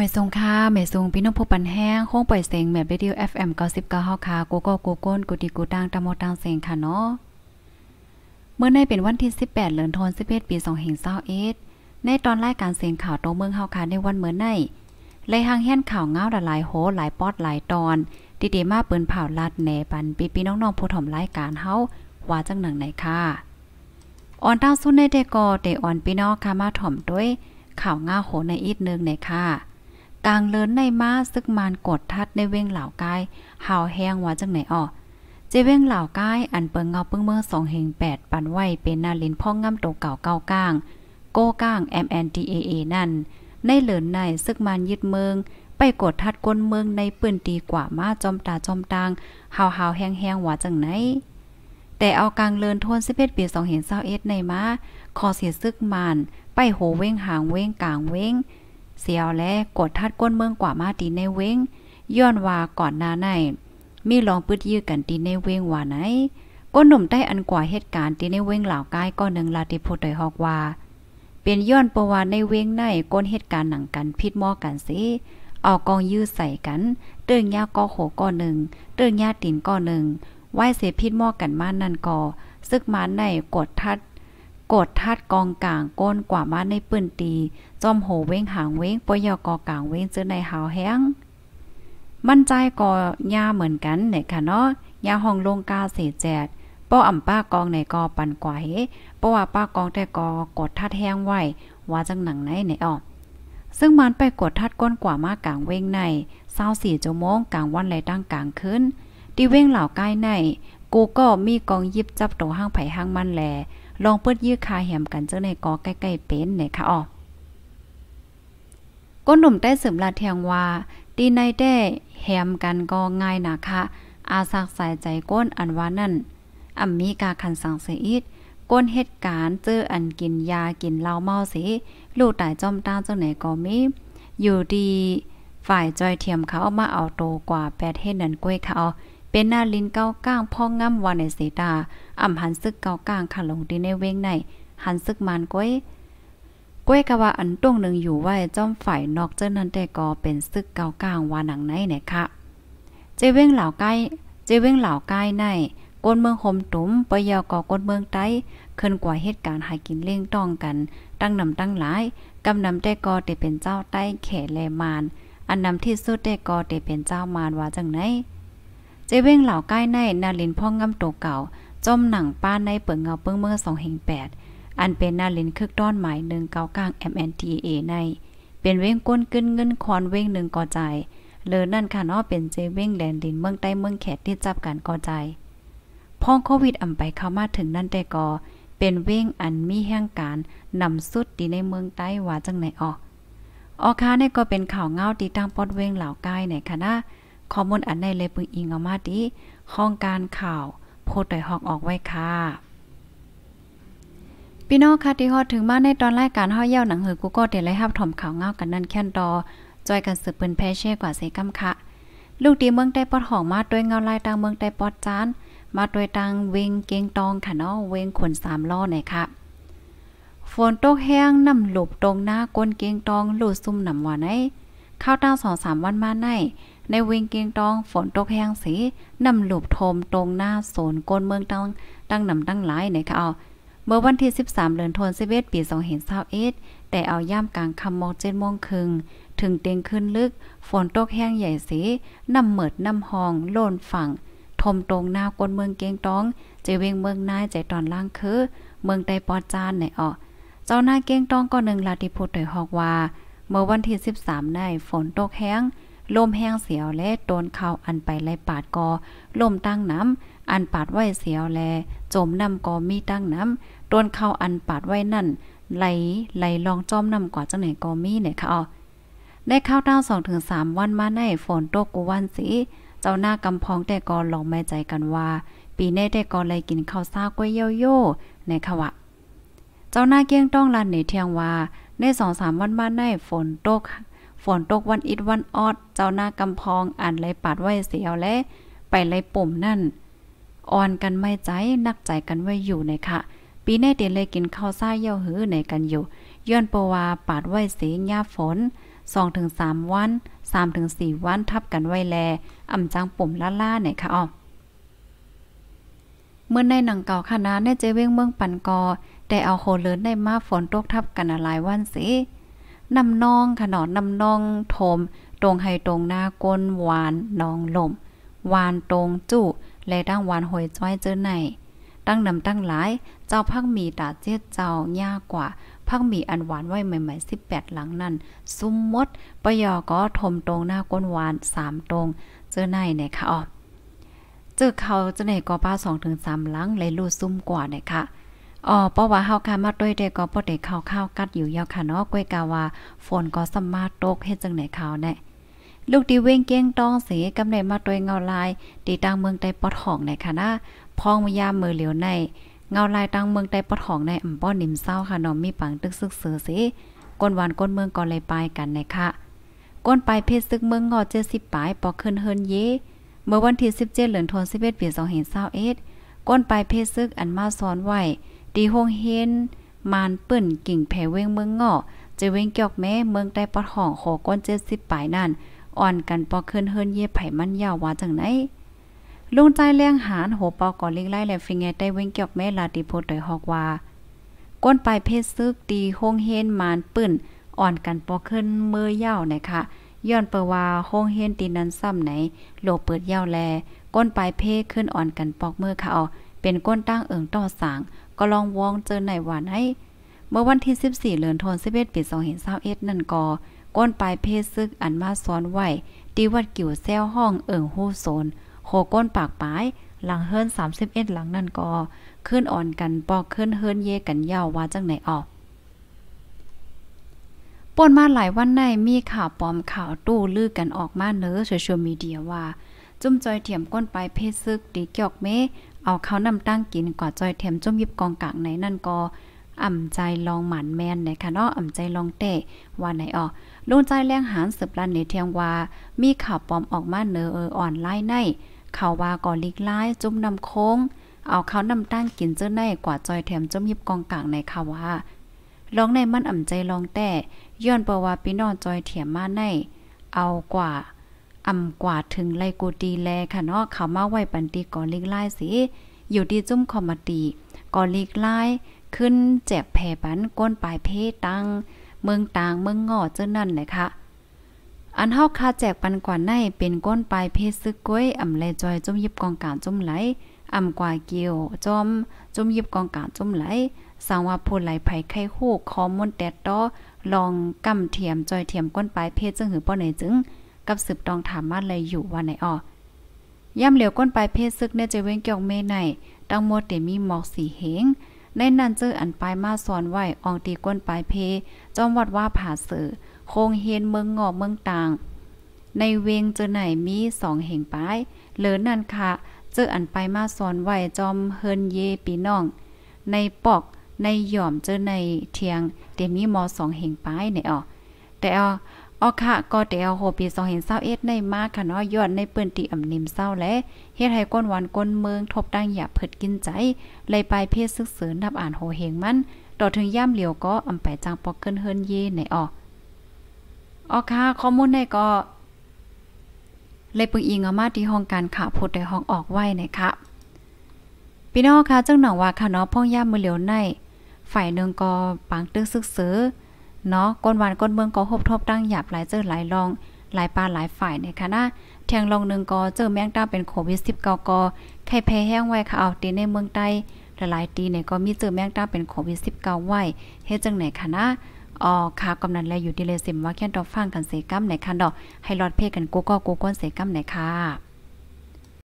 ม่ทรงค่ะแม่ทรงพี่น้องผู้ปันแห้งโค้งปล่อยเสียงแมบเรดิโอเอฟเอ็มเก้าสิบเก้าห้าค่ะกูก็กูก้นกูดีกูตังตโมตดังเสียงค่ะเนาะเมื่อในเป็นวันที่สิบแปดเดือนธันวาคมปีสองเฮงเศร้าเอ็ดในตอนรายการเสียงข่าวโตเมืองเฮาค่ะในวันเมื่อในเลยหางแห่นข่าวเงาหลายโหหลายป๊อดหลายตอนดีเีมาเปิ้นเผาลัดแหนปันปีปีน้องน้องผู้ถอมรายการเฮา ว่าจังหนังไหนค่ะออนต้าสู้ในเดกอเตออนพี่น้องค่ะมาถอมด้วย ข่าวง้าโหในอีกนึงในค่ะกลางเลินในมาซึกมานกดทัดในเว้งเหล่ากายหาวแห้งว่าจังไหนออเจเว้งเหล่ากายอันเปิงเงาปึ้งเมืองสองเฮงแปดปันไหวเป็นนาลินพ่องง่ำโตเก่าเก้าก้าง โก้ก้าง m n ม a a นั่น ในเหลินในซึกมานยึดเมือง ไปกดทัดก้นเมืองในปืนตีกว่ามา จอมตาจอมตางหาวหาวแห้งแห้งว่าจังไหน แต่เอากลางเลินทวนสิบเอ็ดปีสองเห็นเศร้าเอ็ดในมาคอเสียซึกมานไปโหเว้งหางเว้งกลางเว้งเสียวและกดทัดก้นเมืองกว่ามาตีในเว้งย้อนว่าก่อนหน้าใน มีลองปืดยื้อกันตีในเว้งว่าไหนก้นหนุ่มใต้อันกว่าเหตุการณ์ตีในเว้งเหล่าก้ายก้อนหนึ่งลาติพูดโดยฮอกว่าเป็นย้อนประวัติในเว้งในก้นเหตุการณ์หนังกันพิษมอกันสิเอากองยื้อใส่กันเตื้องยาก็โขก้อนหนึ่งเตื้องยาตีนก้อนหนึ่งไหวเสพิษมอกันมานั่นก่อซึกมาในกดทัดกดทัดกองกลางก้นกว่ามาในปืนตีจอมโหเว้งหางเว้งปยกอกลางเว้งจื้อในหาวแห้งมั่นใจกหย้าเหมือนกันหน่ค่ะเนาะย้าห้องลงกาเสแจดป้ออ่าป้ากองในกอปันกว่าเฮปาอว่าป้ากองแต่กอกดทัดแห้งไว้ว่าจังหนังไหนหน่อ๋อซึ่งมันไปกดทัดก้นกว่ามากลางเว้งในเศร้าสี่จโมงกลางวันและตั้งกลางคืนที่เว้งเหล่าใกล้ใน กูก็มีกองยิบจับโตห้างไผ่ห้างมันแหลลองเปิดยื้อคาแหมกันเจ้าในกอใกล้ๆเป็นไหนคะอ๋อก้นหนุ่มได้เสริมลาเทียงว่าดีในได้แหมกันก็ง่ายนะคะ อาสักสายใจก้นอันว่านั่นอัมมีกาคันสังเสียอีดก้นเหตุการณ์เจออันกินยากินเหล้าเมาสิลูกตายจอมตาเจ้าไหนก็มีอยู่ดีฝ่ายจอยเทียมเขาเอามาเอาโตกว่าแปดเฮ็ดนั่นกล้วยเขาเป็นหน้าลิ้นเก้าก้างพ่องง่ำวานในเสดาอ่ำหันซึกเก้าก้างขันลงดีในเว้งในหันซึกมานก้อยก้อยกะว่าอันตรวงหนึ่งอยู่ไว้จ้อมฝ่ายนอกเจ้านั้นแต่ก็เป็นซึกเก้าก้างวาหนังในเนี่ยค่ะเจเว้งเหล่าใกล้เจเว้งเหล่าใกล้ในก้นเมืองหมตุ้มปยาวก่อก้นเมืองใต้ขึ้นกว่าเหตุการณ์หากินเลี่ยงต้องกันตั้งนำตั้งหลายกำนำแต่ก็ติเป็นเจ้าใต้แขแลมาน อันนำที่สุดแต่ก็ติเป็นเจ้ามานว่าจังไหนเจเว้งเหล่าใกล้ในนาลินพ่องงำโตเก่าจมหนังป้าในเปิงเงาเปิงเมื่อ2แห่ง8 อันเป็นนาลินคึกด้อนหมาย1เกากลาง MNTA ใน เป็นเว้งก้นขึ้นเงินคอนเว้งหนึ่งก่อใจเลอนั่นค่ะเนาะเป็นเจเว้งแลนดินเมืองใต้เมืองแขกที่จับการก่อใจ พ่องโควิดอำไปเข้ามาถึงนั่นแต่ก่อเป็นเว้งอันมีแห่งการนำสุดดีในเมืองใต้ว่าจังไหนออกออค้าเนี่ยก็เป็นข่าวเงาตีตั้งปอดเว้งเหล่าใกล้ในคณะนะข้อมูลอันในเลยปึงอิงเอามาดิข้องการข่าวโพดตอหอกออกไว้ค่ะ พี่น้องค่ะที่ฮอดถึงมาในตอนรายการเฮาเย่าหนังหือกูก็ไดี๋ยไล่ฮับถ่อมข่าวเงากันนั่นแค่นตอจอยกันสืบปืนแพเช่กว่าเซกำค่ะ ลูกดีเมืองได้ปอดหองมาด้วยเงาลายตางเมืองได้ปอดจาน มาด้วยตังเวงเกงตอง ค่ะเนาะเวงขนสามล้อหน่อยค่ะฝนตกแห้งน้ำหลบตรงหน้าก้นเกงตองลูดซุ่มหนำว่าไหนข้าวตั้งสองสามวันมาใน ในเวงเกียงตอง ฝนตกแห้งสีน้ำหลุบโทมตรงหน้าโซนโกนเมืองตั้งตั้งนำตั้งหลายในข่าวเาเมื่อวันที่ 13เดือนธันวาคมปี2 5 2 1แต่เอาย่ามกลางคำโมเจ็ดมงครึ่งถึงเตียงขึ้นลึก ฝน ตกแห้งใหญ่สีน้ำเหมิดน้ำหอง โลนฝั่งทมตรงหน้าก้นเมืองเกียงตองเจเวงเมืองนายใจตอนล่างคือ เมืองไตปอจานในออเจ้าหน้าเกียงตองก็หนึ่งลาติพูดโดยฮอกว่าเมื่อวันที่13ในฝนตกแห้งลมแห้งเสียวและโดนเข่าอันไปไล่ปาดกอลมตั้งน้ำอันปาดไว้เสียวแลจมนำกอมีตั้งน้ำโดนเข่าอันปาดไว้นั่นไหลไหลลองจอมนำกว่าจังไหนกอมีเนี่ยค่ะอ๋อได้ข้าวเต้าสองถึงสามวันมาในฝนตกกูวันสีเจ้าหน้ากำพองแต่กอลองแม่ใจกันว่า ปีแน่แต่กอเลยกินข้าวซากล้วยเย่โย่ในขวะเจ้าหน้าเกี้ยงต้องลันในเทียงว่าในสองสามวันมาในฝนตกฝนตกวันอิดวันออดเจ้าหน้ากำพอง อ่านเลยปาดไว้เสียวและไปเลยปุ่มนั่นอ่อน กันไม่ใจนักใจกัน ไว้อยู่ในค่ะ ปีแน่เดียนเลยกินข้าวซ่าเย่าหื้อใน กันอยู่ ย้อนปวาปาดไว้เสียงยาฝนสองถึงสามวันสามถึงสี่วันทับกันไว้แล อํำจังปุ่มล่าๆไหนคะอ๋อเมื่อในหนังเก่าคณะในเจเว้งเมืองปันกอได้เอาโคเลินได้มาฝนตกทับกันหลายวันสินำนองขนอนนำนองโถมตรงให้ตรงหน้าก้นหวานนองลมหวานตรงจุ และดั้งหวานหอยจ้อยเจอไหนตั้งนำตั้งหลาย เจ้าพักมีตาเจ็ดเจ้ายากกว่า พักมีอันหวานไว้ใหม่ๆสิบแปดหลังนั้นซุ้มมด ปยอก็ถมตรงหน้าก้นหวานสามตรง เจอไหนเนี่ยค่ะอ๋อจึ้เขาจะไหนกอป้าสองถึงสามลังเลยลูซุ่มกว่าเนี่ยค่ะ อ๋อเพราะว่าเฮาคามาด้วยเด็กก็บ่ได้ข้าข้าวกัดอยู่ยาวค่ะ เนาะก้วยกาว่า ฝนก็สมาตกเฮ็ดจังไหนเขาแน่ลูกดีเว้งเก้งตองเสกำเนิดมาด้วยเงาลายตีตังเมืองใต้ปอดห้องในค่ะนะ พองมยามมือเหลียวใน เงาลายตังเมืองใต้ปอดห้องในอำป้อนิ่มเศร้าค่ะเนาะมีปังตึกซึกเสือสิก้นหวานก้นเมืองก็เลยไปกันในค่ะ ก้นไปเพชรซึกเมืองงอเจอสิปลายปอขึ้นเฮินเยเมื่อวันที่ 17เหลือนธันวาคมปี2521ก้นปลายเพศซึกอันมาซ้อนไหว้ดีโฮงเฮนมานปื้นกิ่งแผ่เว้งเมืองเงาะ จะเว้งเกี่ยวแม้เมืองใต้ปอดห้องขอก้น70ปลายนั่น อ่อนกันปอขึ้นเฮินเย่ไผ่มันยาวว่าจังไหน ลุงใจแรงหานโหเปอก่อลิงไล่และฟิงไงได้เว้งเกี่ยวแม่ลาติโพตอยฮอกว่าก้นปลายเพศซึกดีโฮงเฮนมานปื้นอ่อนกันปอขึ้นเมื่อยาวนะค่ะย้อนเปว่าห้องเฮนตีนั้นซ้ำไหน โลเปิดเย้าแล ก้นปลายเพคขึ้นอ่อนกันปอกเมื่อเขาเป็นก้นตั้งเอิงต่อสาง ก็ลองวองเจอไหนหวานให้ เมื่อวันที่ 14เดือนธันวาคมปี2 5 2 1นั่นก็ก้นปลายเพศซึกอันมาซ้อนไว้ตีวัดกิ่วแซวห้องเอิงหู้โซนโคก้นปากปลาย หลังเฮิรน31หลังนั่นก็ขึ้นอ่อนกันปอกขึ้นเฮินเยกันยาวว่าจังไหนออกป่นมาหลายวันในมีข่าวปลอมข่าวตู้ลือกันออกมาเนอโซเชียลมีเดียว่า จุ่มจอยเถียมก้นไปเพศซึกดีเกีกยเมเอาเขานำตั้งกินกอดจอยเถียมจุ่มยิบกองกลางไหนนั่นก็อ่ำใจลองหมันแมนนะคะเนาะอ่ำใจลองเตะว่าไหนออกลงใจแรงหารสืบลันในเทียงว่ามีข่าวปลอมออกมาเนอเอออ่อนไล่ในข่าวว่าก่อลิก้ายจุ่มนำโค้ง เอาเขานำตั้งกินเจ้าในกว่าจอยแถมจุ่มยิบกองกลางในขาว่าลองในมันอ่ำใจลองแต่ย้อนประว่าพี่น้องจอยเถียมมาใน เอากว่าอ่ำกว่าถึงไลกูตีแล ค่ะ เนาะเขามาไว้ปันตีก่อนลิกไล่สิ อยู่ดีจุ่มคอมตีก่อนลิกไล่ขึ้นแจกบแผ่ปันก้นปลายเพตังเมืองต่างเมืองงอเจ้านั่นเลยค่ะ อันเฮาคาแจกปันกว่าในเป็นก้นปลายเพซึกก้อยอ่ำแลจอยจุ่มยิบกองการจุ่มไหลอำกว่าเกี่ยวจอมจมยิบกองการจมไหล สังว่าพูไหลไผไข้ฮูคอมมนแตดต้อลองกำเทียมจอยเทียมก้นปลายเพศจึงหือป้อไหนจึง กับสืบตองถามมาเลยอยู่ว่าไหนอ่อย่ำเหลียวก้นปลายเพศซึกเนี่ยจะเว้งเกี่ยวเมในตังโมดเตมีหมอกสีเหง ในนั้นเจออันปลายมาสอนไว้อองตีก้นปลายเพจอมวัดว่าผาเสือโคงเฮนเมืองงอเมืองต่าง ในเวงเจอไหนมีสองเหงปลายเหลือนันค่ะเจออันไปมาสอนไหวจอมเฮินเยปีน้อง ในปอกในหย่อมเจอในเทียงเดมีมอสองเหงป้ายในอ๋อแต่อ๋อออค่ะ ก็แต่เอาโหปีสองเห็นเศร้าเอ็ดในมากค่ะเนาะยอดในเปื้นตีอ่ำนิ่มเศร้าและเฮ็ดให้ก้นวันก้นเมืองทบดังอย่าเผิดกินใจเลยไปเพศซึกเสือญนับอ่านโหเหงมัน ต่อถึงย่ามเหลียวก็อ่ำไปจางปอกเกินเฮินเยในออออค่ะข้อมูลในก็เลยปึงอิงอมาที่ห้องการข่าวพูดได้ห้องออก ไว้นะคะพี่น้องคะจังหนองว่าค่ะเนาะพ่อง ย่า มือเหลียวใน ฝ่ายหนึ่งก็ปังตึกซึกซื้อเนาะก้นวานก้นเมืองก็หบทบตั้ง หยาบหลายเจอหลายรอง หลายปลาหลายฝ่ายเนี่ยค่ะนะเทียงรองหนึ่งก็ เจอแมงต้าเป็นโควิด19ก็ไข้แพ้แห้งไว้ค่ะเอาตีในเมืองใต้ หลายๆตีเนี่ยก็มีเจอแมงต้าเป็นโควิด19ไว้เฮ็ดจังไหนค่ะนะอ๋อค่ะกำนันแลอยู่ดีเลยสิมว่าแค่ดอกฟังกันเสกัมไหนคัะดอกให้รอดเพ่กันกูก็กูก้นเสกัมไหนค่ะ